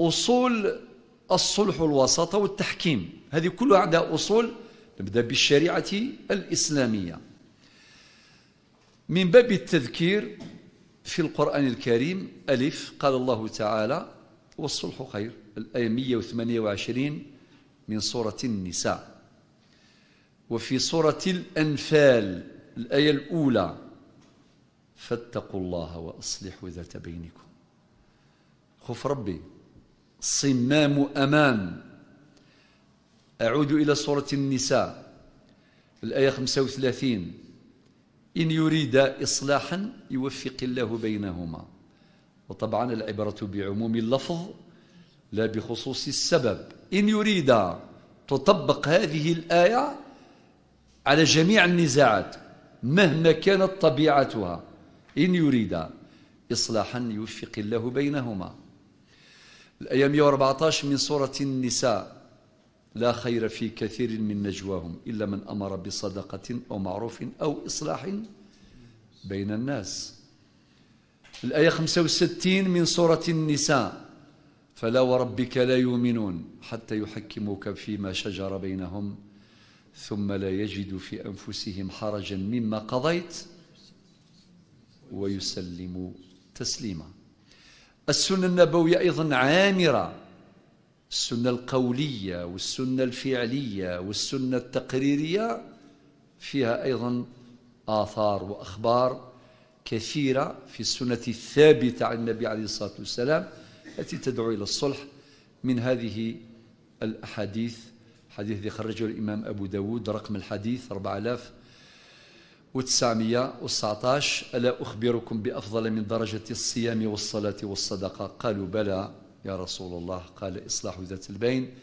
أصول الصلح والوساطة والتحكيم هذه كلها عندها أصول نبدأ بالشريعة الإسلامية من باب التذكير في القرآن الكريم ألف قال الله تعالى والصلح خير الآية 128 من سورة النساء وفي سورة الأنفال الآية الأولى فاتقوا الله وأصلحوا ذات بينكم خوف ربي صمام أمام أعود إلى سورة النساء الآية 35 إن يريد إصلاحا يوفق الله بينهما وطبعا العبرة بعموم اللفظ لا بخصوص السبب إن يريد تطبق هذه الآية على جميع النزاعات مهما كانت طبيعتها إن يريد إصلاحا يوفق الله بينهما الآية 114 من سورة النساء لا خير في كثير من نجواهم إلا من أمر بصدقة أو معروف أو إصلاح بين الناس الآية 65 من سورة النساء فلا وربك لا يؤمنون حتى يحكموك فيما شجر بينهم ثم لا يجدوا في أنفسهم حرجا مما قضيت ويسلموا تسليما السنة النبوية أيضا عامرة السنة القولية والسنة الفعلية والسنة التقريرية فيها أيضا آثار وأخبار كثيرة في السنة الثابتة عن النبي عليه الصلاة والسلام التي تدعو إلى الصلح من هذه الأحاديث حديث ذي خرجه الإمام أبو داود رقم الحديث 4000 1919 ألا أخبركم بأفضل من درجة الصيام والصلاة والصدقة قالوا بلى يا رسول الله قال إصلاح ذات البين